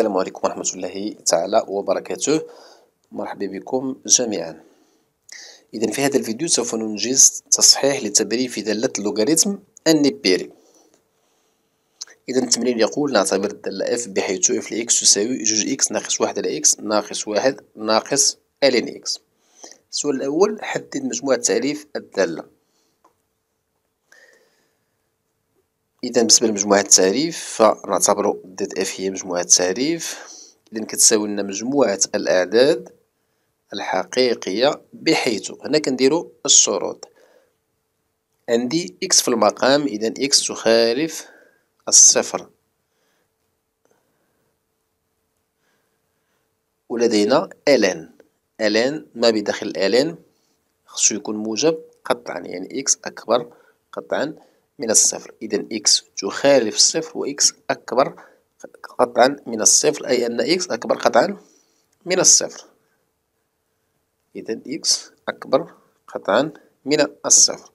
السلام عليكم ورحمة الله تعالى وبركاته مرحبا بكم جميعا إذا في هذا الفيديو سوف ننجز تصحيح لتبريف في دالة اللوغاريتم النبيري إذا التمرين يقول نعتبر الدالة اف بحيث اف لإكس تساوي جوج إكس ناقص واحد على إكس ناقص واحد ناقص ألين إكس السؤال الأول حدد مجموعة تعريف الدالة إذا بالنسبة لمجموعة التعريف فنعتبرو ديت إف هي مجموعة التعريف إذا كتساوي لنا مجموعة الأعداد الحقيقية بحيث هنا كنديرو الشروط عندي إكس في المقام إذا إكس تخالف الصفر ولدينا ألان ألان ما بداخل ألان خصو يكون موجب قطعا يعني إكس أكبر قطعا من الصفر إذا إكس تخالف الصفر وإكس أكبر قطعا من الصفر أي أن إكس أكبر قطعا من الصفر إذا إكس أكبر قطعا من الصفر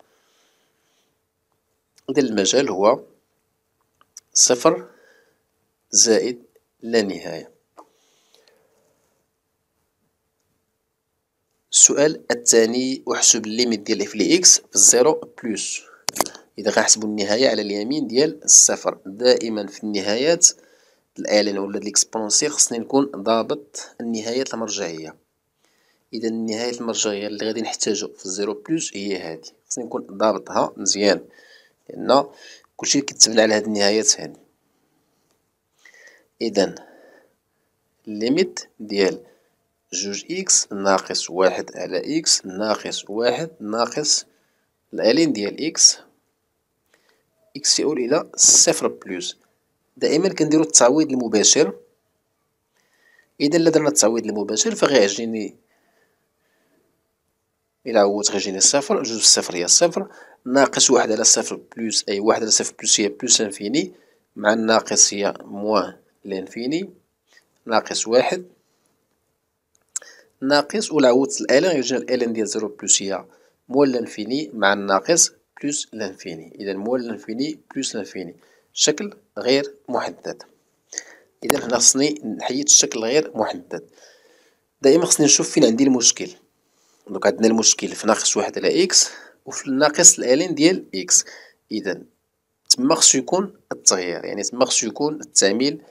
إذا المجال هو صفر زائد لا نهاية السؤال الثاني احسب الليميت ديال اف لي اكس في الزيرو بلوس إذا غنحسبو النهاية على اليمين ديال الصفر دائما في النهايات الألان ولا ليكسبونسي خصني نكون ضابط النهايات المرجعية إذا النهاية المرجعية اللي غادي نحتاجو في الزيرو بلوس هي هادي خصني نكون ضابطها مزيان لأن كلشي كيتبنى على هاد النهايات هادي إذا الليميت ديال جوج إكس ناقص واحد على إكس ناقص واحد ناقص الألين ديال إكس إكس يؤول إلى صفر بلوس دائما كنديرو التعويض المباشر إذا إلا درنا التعويض المباشر فغيعجيني إلا عوضت غيجيني صفر جوج صفر هي صفر ناقص واحد على صفر بلوس أي واحد على صفر بلوس هي بلوس انفيني مع الناقص هي موان لانفيني ناقص واحد ناقص ولعوت عوضت الالان يجينا الالان ديال زيرو بلوس هي موان لانفيني مع الناقص بلس لانفيني إذا مول لانفيني بلس لانفيني شكل غير محدد إذا هنا خصني نحيد الشكل غير محدد دائما خصني نشوف فين عندي المشكل دونك عندنا المشكل في ناقص واحد على إكس وفي الناقص الألين ديال إكس إذا تما خصو يكون التغيير يعني تما خصو يكون التعميل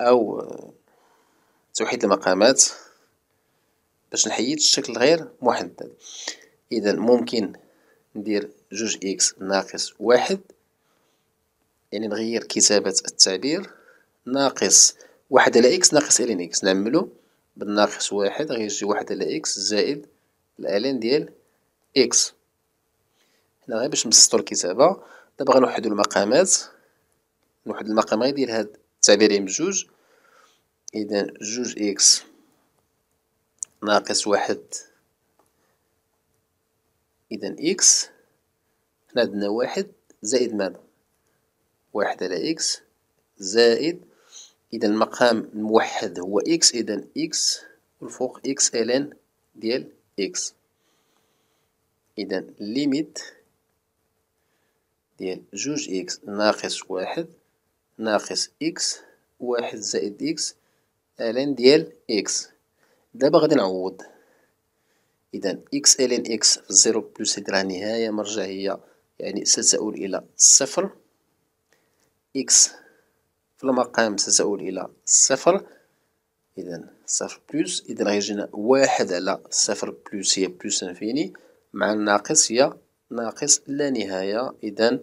أو توحيد المقامات باش نحيد الشكل غير محدد إذا ممكن ندير جوج إكس ناقص واحد يعني نغير كتابة التعبير ناقص واحد على إكس ناقص إلين إكس نعملو بالناقص واحد غيجي واحد على إكس زائد الألين ديال إكس هنا غير باش نبسطو الكتابة دابا غنوحدو المقامات نوحد المقام غيدير هاد التعبيرين بجوج إذا جوج إكس ناقص واحد إذا إكس هنا عندنا واحد زائد ماذا واحد على إكس زائد إذا المقام الموحد هو إكس إذا إكس والفوق إكس ألان ديال إكس إذا ليميت ديال جوج إكس ناقص واحد ناقص إكس واحد زائد إكس ألان ديال إكس دابا غادي نعوض إذا إكس إلين إكس في بلس بلس يديرها نهاية مرجعية يعني ستؤول إلى صفر إكس في المقام ستؤول إلى صفر إذا صفر بلس إذا غيجينا واحد على صفر بلس هي بلس انفيني مع الناقص هي ناقص لا نهاية إذا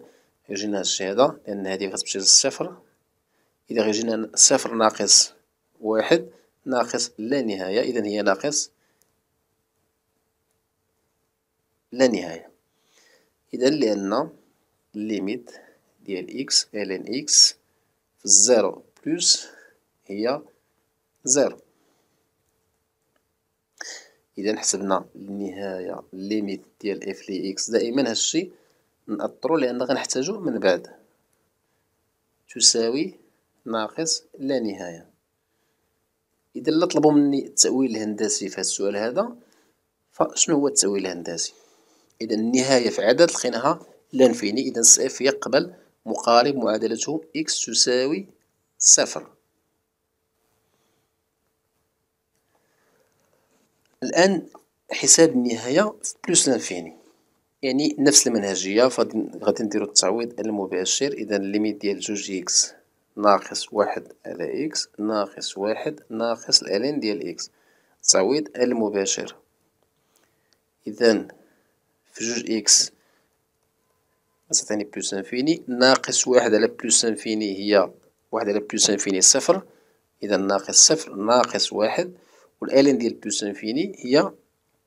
غيجينا هاد الشي لأن هادي غتمشي للصفر إذا غيجينا صفر ناقص واحد ناقص لا نهاية إذا هي ناقص لا نهاية إذا لأن الليميت ديال إكس لن إكس في الزيرو بلس هي زيرو إذا حسبنا النهاية ليميت ديال إف لي إكس دائما هادشي نأطرو لأن غنحتاجو من بعد تساوي ناقص لا نهاية إذا لا طلبوا مني التأويل الهندسي في هذا السؤال هذا فشنو هو التأويل الهندسي إذا النهاية في عدد لقيناها لانفيني إذا اف يقبل مقارب معادلته إكس تساوي صفر الآن حساب النهاية في بلوس لانفيني يعني نفس المنهجية فغادي نديرو التعويض المباشر إذا الليميت ديال جوج إكس ناقص واحد على إكس ناقص واحد ناقص الألين ديال إكس التعويض المباشر إذا جوج إكس غتعطيني بلوس انفيني ناقص واحد على بلوس انفيني هي واحد على بلوس انفيني صفر إذا ناقص صفر ناقص واحد والآلين ديال بلوس انفيني هي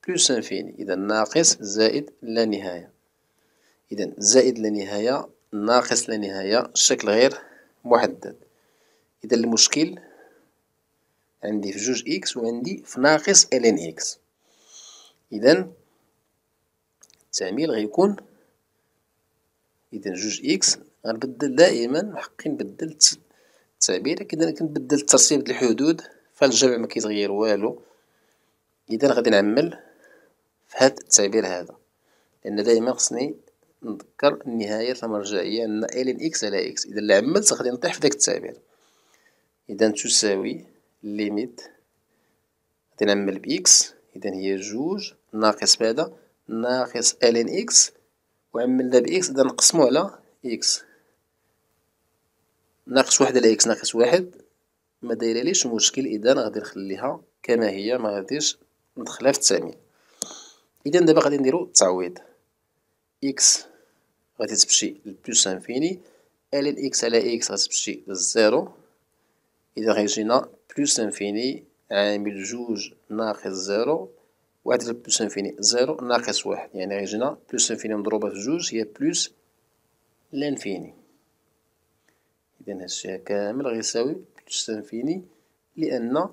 بلوس انفيني إذا ناقص زائد لا نهاية إذا زائد لا نهاية ناقص لا نهاية الشكل غير محدد إذا المشكل عندي في جوج إكس وعندي في ناقص إلين إكس إذا التعميل غيكون إذا جوج إكس غنبدل دائما حقي نبدل التعبير كنت كنبدل ترتيب الحدود فالجمع ما كيتغير والو إذا غادي نعمل في هاد التعبير هذا لأن دائما خصني نذكر النهاية المرجعية أن إلين إكس على إكس إذا اللي عملت غادي نطيح في داك التعبير إذا تساوي ليميت غادي نعمل بإكس إذا هي جوج ناقص بعدا ناقص ln إكس وعملنا بإكس إذا نقسمو على إكس ناقص واحد على إكس ناقص واحد ما دايراليش مشكل إذا غادي نخليها كما هي ما غاديش ندخلها في التعميل إذا دابا غادي نديرو التعويض إكس غادي تمشي لبلوس انفيني ln إكس على إكس غادي تمشي للزيرو إذا غيجينا بلوس انفيني عامل جوج ناقص زيرو واحد على بلس انفيني زيرو ناقص واحد يعني غيجينا بلوس انفيني مضروبة في جوج هي بلوس لانفيني إذا هادشي كامل غيساوي بلوس انفيني لأن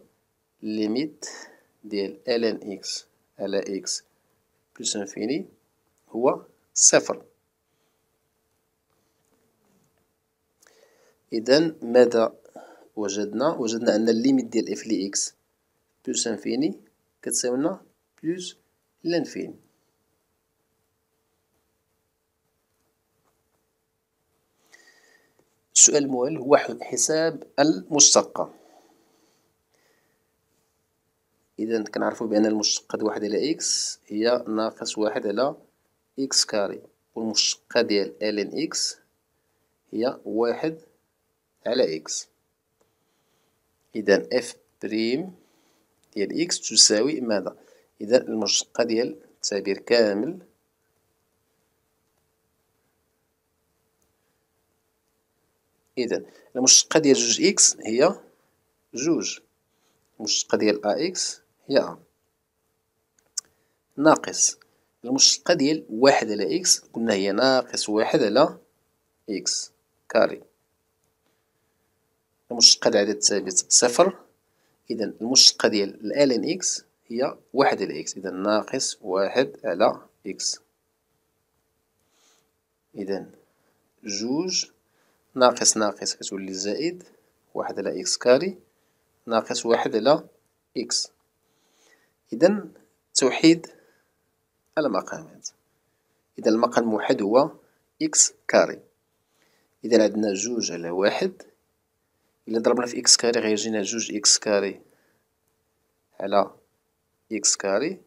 ليميت ديال ln إكس على إكس بلوس انفيني هو صفر إذا ماذا وجدنا وجدنا أن الليميت ديال اف لإكس بلوس انفيني كتساوي لنا plus l'infini. السؤال الموال هو حساب المشتقة إذا كنعرفو بأن المشتقة ديال واحد على إكس هي ناقص واحد على إكس كاري والمشتقة ديال ألين إكس هي واحد على إكس إذا إف بريم ديال إكس تساوي ماذا؟ إذا المشتقة ديال التعبير كامل إذا المشتقة ديال جوج إكس هي جوج المشتقة ديال أ إكس هي أ ناقص المشتقة ديال واحد على إكس قلنا هي ناقص واحد على إكس كاري المشتقة ديال عدد ثابت صفر إذا المشتقة ديال الألين إكس هي واحد على إكس إذا ناقص واحد على إكس إذا جوج ناقص ناقص كتولي زائد واحد على إكس كاري ناقص واحد على إكس إذا توحيد المقامات إذا المقام الموحد هو إكس كاري إذا عندنا جوج على واحد إلا ضربنا في إكس كاري غيجينا جوج إكس كاري على إكس كاري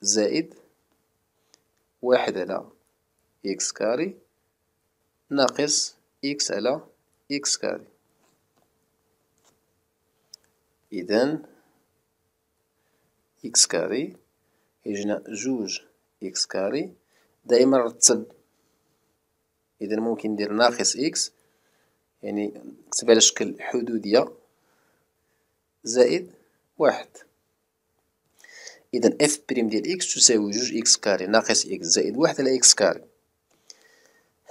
زائد واحد على إكس كاري ناقص إكس على إكس كاري إذن إكس كاري يجينا جوج إكس كاري دائما رتب إذن ممكن ندير ناقص إكس يعني نكتب على شكل حدودية زائد واحد إذا إف بريم ديال إكس تساوي جوج إكس كاري ناقص إكس زائد واحد على إكس كاري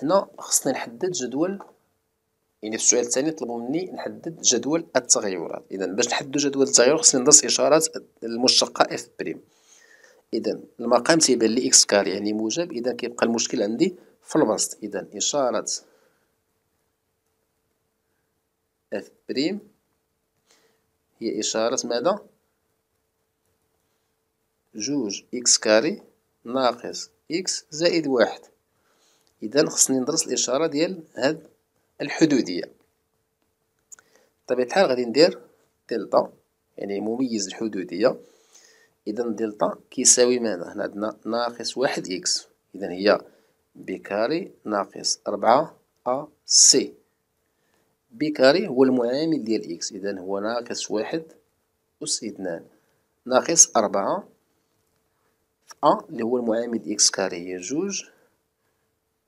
هنا خصني نحدد جدول يعني في السؤال الثاني طلبوا مني نحدد جدول التغيرات إذا باش نحددوا جدول التغير خصني ندرس إشارات المشتقة إف بريم إذا المقام تيبان لي إكس كاري يعني موجب إذا كيبقى المشكل عندي في الوسط إذا إشارة إف بريم هي إشارة ماذا جوج إكس كاري ناقص إكس زائد واحد إذا خصني ندرس الإشارة ديال هاد الحدودية بطبيعة الحال غادي ندير دلتا يعني مميز الحدودية إذا دلتا كيساوي ماذا هنا عندنا ناقص واحد إكس إذا هي بكاري ناقص أربعة أ سي بكاري هو المعامل ديال إكس إذا هو ناقص واحد أس اثنان ناقص أربعة أ اللي هو المعامل إكس كاري هي جوج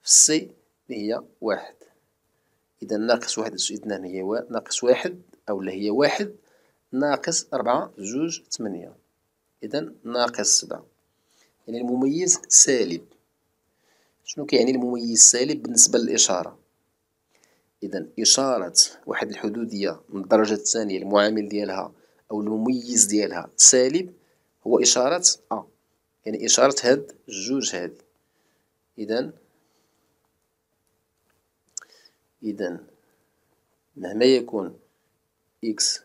في سي اللي هي واحد إذا ناقص واحد أس اثنان هي و... ناقص واحد أو اللي هي واحد ناقص أربعة جوج ثمانية إذا ناقص سبعة يعني المميز سالب شنو كيعني المميز سالب بالنسبة للإشارة إذا إشارة واحد الحدودية من الدرجة الثانية المعامل ديالها أو المميز ديالها سالب هو إشارة أ يعني إشارة هاد جوج هادي إذا إذا مهما يكون إكس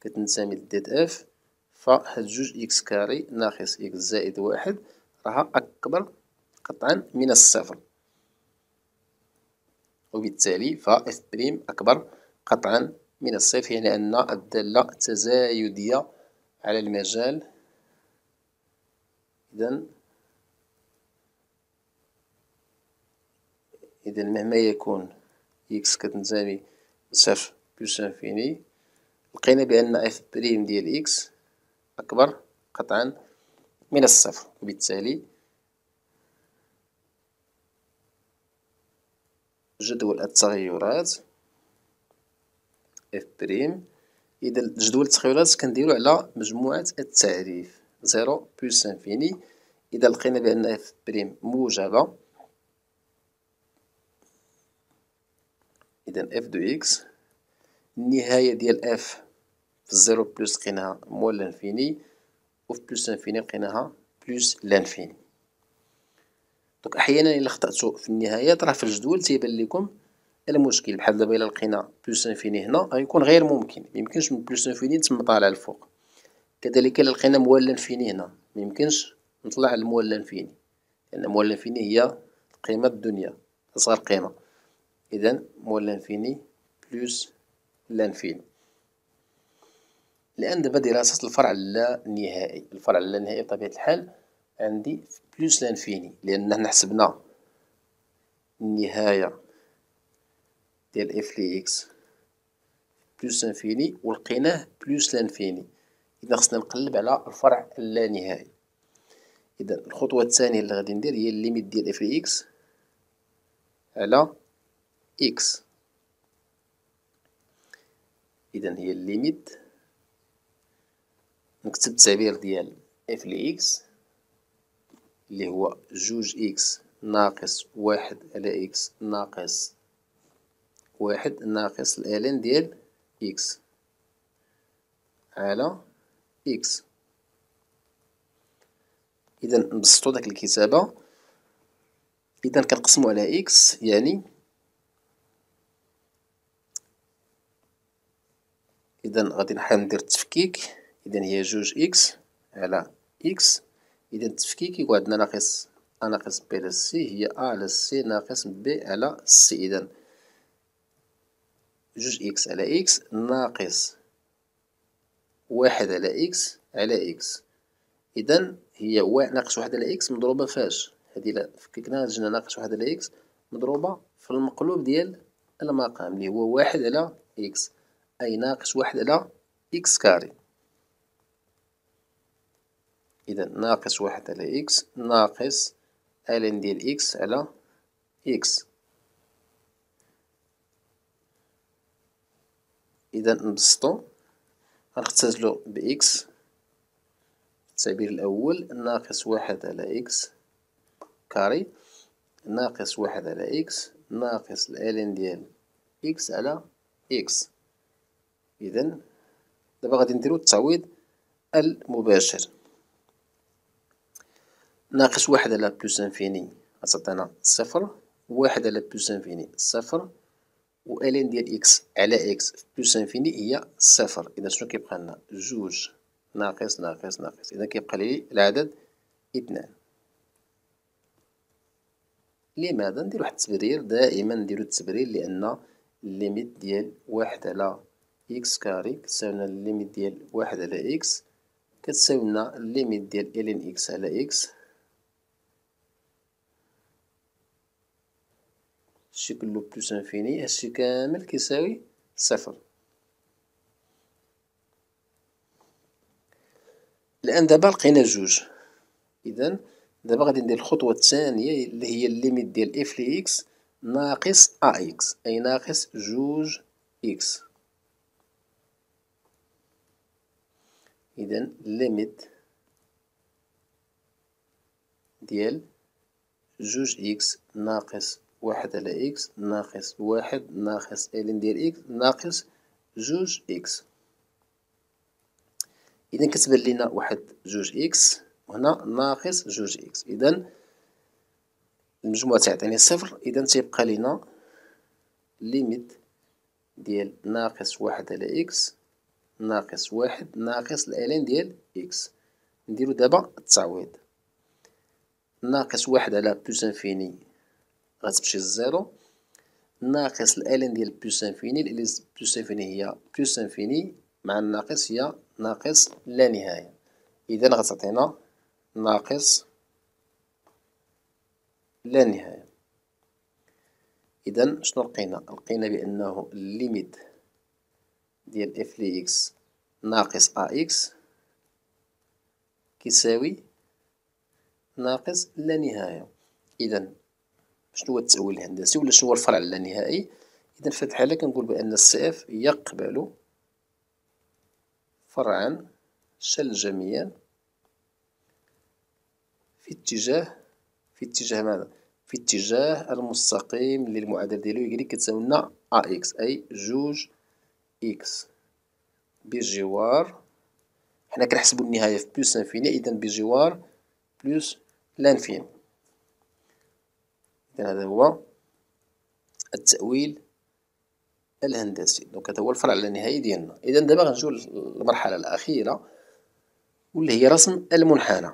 كتنتمي لديت إف فهاد جوج إكس كاري ناقص إكس زائد واحد راها أكبر قطعا من الصفر وبالتالي فإف بريم أكبر قطعا من الصفر يعني أن الدالة تزايدية على المجال إذا إذا مهما يكون إكس كتنتمي لصفر بلس انفيني لقينا بأن إف بريم ديال إكس أكبر قطعا من الصفر وبالتالي جدول التغيرات اف بريم اذا جدول التغيرات كنديرو على مجموعه التعريف زيرو بلس انفيني إذا لقينا بأن اف بريم موجبة إذا اف دو اكس النهاية ديال اف في زيرو بلس لقيناها موال لانفيني وفي بلس انفيني لقيناها بلس لانفيني دونك أحيانا إلا خطأتو في النهاية راه في الجدول تيبان لكم المشكل بحال دابا إلا لقينا بلس انفيني هنا غيكون غير ممكن ميمكنش من بلس انفيني تما طالع الفوق كذلك لقينا مولن فيني هنا ميمكنش نطلع المولن فيني لأن يعني مولى هي قيمة الدنيا أصغر قيمة إذا مولى انفيني بلوس لانفيني لأن دابا دراسة الفرع اللانهائي الفرع اللانهائي بطبيعة الحال عندي بلوس لانفيني لأن حنا حسبنا النهاية ديال اف لي اكس بلوس انفيني ولقيناه بلوس لانفيني إذا خصنا نقلب على الفرع اللانهائي إذا الخطوة الثانية اللي غادي ندير هي الليميت ديال اف إكس على إكس إذا هي الليميت نكتب التعبير ديال إف لإكس اللي هو جوج إكس ناقص واحد على إكس ناقص واحد ناقص الالين ديال إكس على إكس إذا نبسطو داك الكتابة إذا كنقسمو على إكس يعني إذا غادي نحاول ندير التفكيك إذا هي جوج إكس على إكس إذا التفكيك يكون عندنا ناقص أ ناقص بي على سي هي أ على سي ناقص بي على سي إذا جوج إكس على إكس ناقص واحد على إكس على إكس إذا هي واحد ناقص واحد على إكس مضروبة فاش هذه لا فككناها جينا ناقص واحد على إكس مضروبة في المقلوب ديال المقام اللي هو واحد على إكس أي ناقص واحد على إكس كاري إذا ناقص واحد على إكس ناقص ln ديال إكس على إكس إذا نبسطو غنختزلو بإكس التعبير الأول ناقص واحد على إكس كاري ناقص واحد على إكس ناقص الألين ديال إكس على إكس إذا دابا غادي نديرو التعويض المباشر ناقص واحد على بلوس انفيني غتعطينا صفر واحد على بلوس انفيني صفر و والان ديال اكس على اكس في بلس انفيني هي صفر اذا شنو كيبقى لنا جوج ناقص ناقص ناقص اذا كيبقى لي العدد اثنان لماذا ندير واحد التبرير دائما نديرو التبرير لان الليميت ديال واحد على اكس كاري كتساوي لنا الليميت ديال واحد على اكس لنا الليميت ديال ln اكس على اكس هادشي كلو بلوس انفيني هادشي كامل كيساوي صفر الان دابا لقينا جوج اذا دابا غادي ندير الخطوه الثانيه اللي هي الليميت ديال اف لي اكس ناقص ا اكس اي ناقص جوج اكس اذا ليميت ديال جوج اكس ناقص واحد على إكس ناقص واحد ناقص إلين ديال إكس ناقص جوج إكس إذا كتبان لينا واحد جوج إكس وهنا ناقص جوج إكس إذا المجموعة تعطيني صفر إذا تيبقى لينا ليميت ديال ناقص واحد على إكس ناقص واحد ناقص الألين ديال إكس نديرو دابا التعويض ناقص واحد على بلوس انفيني غتمشي للزيرو ناقص الالين ديال بلوس انفيني الالين بلوس انفيني هي بلوس انفيني مع الناقص هي ناقص لا نهايه اذا غتعطينا ناقص لا نهايه اذا شنو لقينا لقينا بانه الليميت ديال اف لي اكس ناقص ا اكس كيساوي ناقص لا نهايه اذا شنو هو التأويل الهندسي ولا شنو هو الفرع اللانهائي إذا في هذه الحالة كنقول بأن السيف يقبل فرعا شلجميا في اتجاه في اتجاه ماذا؟ في اتجاه المستقيم للمعادلة ديالو يقلي يعني كتساوي لنا اكس أي جوج إكس بجوار حنا كنحسبو النهاية في بلوس انفيني إذا بجوار بلوس لانفيني هذا هو التأويل الهندسي دونك هذا هو الفرع النهائي ديالنا اذا دابا غنجيو للمرحله الاخيره واللي هي رسم المنحنى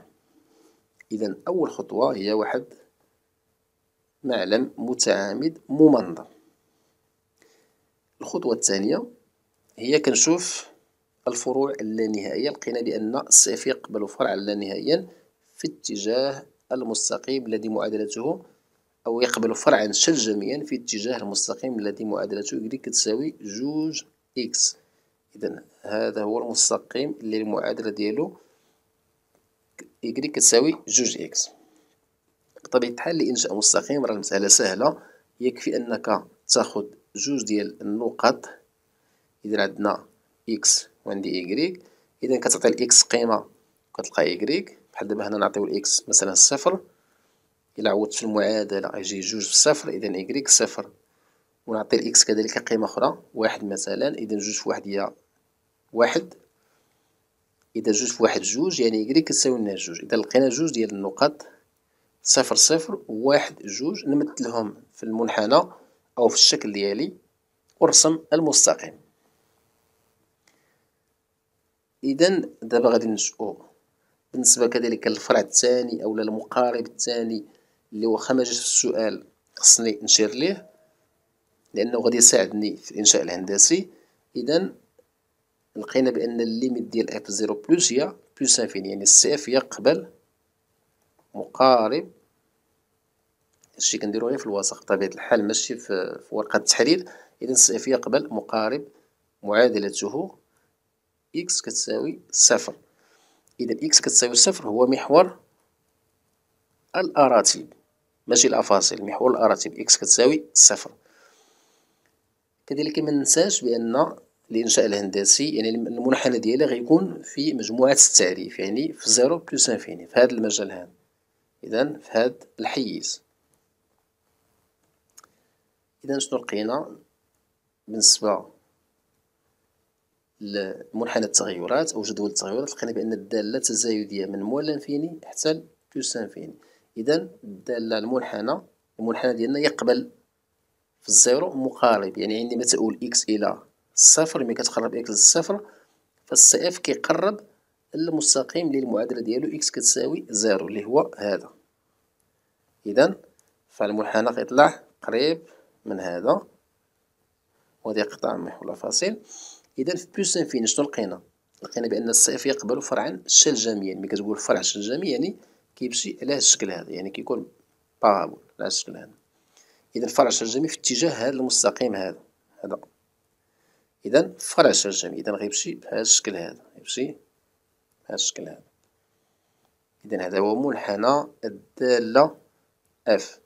اذا اول خطوه هي واحد معلم متعامد ممنظم الخطوه الثانيه هي كنشوف الفروع اللانهائيه لقينا بان الصيف يقبل فرعا لانهائيا في اتجاه المستقيم الذي معادلته أو يقبل فرعا شجميا في اتجاه المستقيم الذي معادلته y تساوي جوج x إذا هذا هو المستقيم اللي المعادلة ديالو y كتساوي جوج x بطبيعة الحال لإنشاء مستقيم راه المسألة سهلة يكفي أنك تاخد جوج ديال النقط إذا عندنا x وعندي y إذا كتعطي ال x قيمة وكتلقى y بحال دابا هنا نعطيو ال x مثلا صفر إلا عوضت المعادلة يجي جوج في صفر إذا ايكغيك صفر ونعطي الإكس كذلك قيمة أخرى واحد مثلا إذا جوج في واحد هي واحد إذا جوج في واحد جوج يعني ايكغيك كتساوي لنا جوج إذا لقينا جوج ديال النقط صفر صفر واحد جوج نمثلهم في المنحنى أو في الشكل ديالي ورسم المستقيم إذا دابا غادي نشؤو بالنسبة كذلك للفرع الثاني أو للمقارب الثاني اللي واخا ما جاش السؤال خصني نشير ليه لانه غادي يساعدني في الانشاء الهندسي اذا لقينا بان الليميت ديال اف زيرو بلس هي بلس انفيني يعني السيف يقبل مقارب هادشي كنديرو غير في الوثق بطبيعة الحال ماشي في, في ورقة التحرير إذا السيف يقبل مقارب معادلته إكس كتساوي صفر إذا إكس كتساوي صفر هو محور الاراتيب ماشي الأفاصل محور الأراتب إكس كتساوي صفر كذلك ما ننساش بأن الإنشاء الهندسي يعني المنحنى ديالها غيكون في مجموعة التعريف يعني في زيرو بلس انفيني في هذا المجال هذا إذا في هذا الحيز إذا شنو لقينا بالنسبة لمنحنى التغيرات أو جدول التغيرات لقينا بأن الدالة تزايدية من موال انفيني حتى بلس انفيني إذا المنحنى المنحنى ديالنا يقبل في الزيرو مقارب يعني عندما تقول إكس إلى صفر ملي كتقرب إكس للصفر فالسي إف كيقرب المستقيم للمعادلة المعادلة ديالو إكس كتساوي زيرو اللي هو هذا إذا فالمنحنى كيطلع قريب من هذا وهذه قطع محور فاصل إذا في بلوس انفيني شنو لقينا؟ لقينا بأن السي إف يقبل فرعا شل جميعا ملي كتقول فرع شل جميع يعني كيمشي على هذا الشكل هذا يعني كيكون بارابول على هاد الشكل هذا اذا فرع الشرجمي في اتجاه هذا المستقيم هذا هذا اذا فرع الشرجمي اذا غيمشي بهذا الشكل هذا غيمشي بهذا الشكل هذا اذا هذا هو منحنى الداله اف